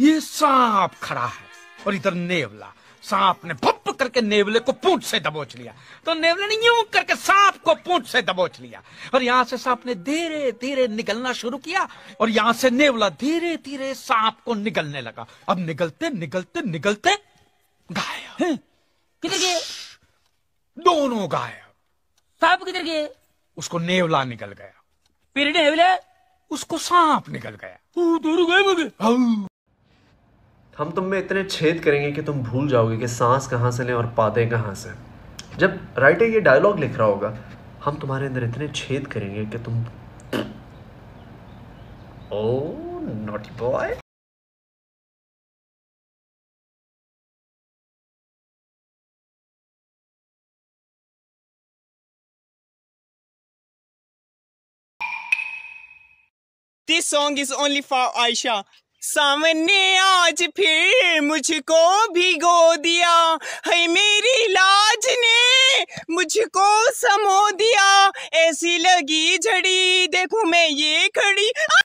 ये सांप खड़ा है और इधर नेवला सांप ने भप करके नेवले को पूंछ से दबोच लिया तो नेवले ने यूं करके सांप को पूंछ से दबोच लिया और यहां से सांप ने धीरे धीरे निकलना शुरू किया और यहां से नेवला धीरे धीरे सांप को निगलने लगा अब निगलते निगलते निगलते गायब हम्म। किधर गए दोनों गायब सांप किधर गए उसको नेवला निकल गया फिर नेवले उसको सांप निकल गया हाँ। हम तुम में इतने छेद करेंगे कि तुम भूल जाओगे कि सांस कहाँ से लें और पाते कहाँ से जब राइटर ये डायलॉग लिख रहा होगा हम तुम्हारे अंदर इतने छेद करेंगे कि तुम oh naughty boy this song is only for Ayesha सामने आज फिर मुझको भिगो दिया है मेरी लाज ने मुझको समो दिया ऐसी लगी झड़ी देखू मैं ये खड़ी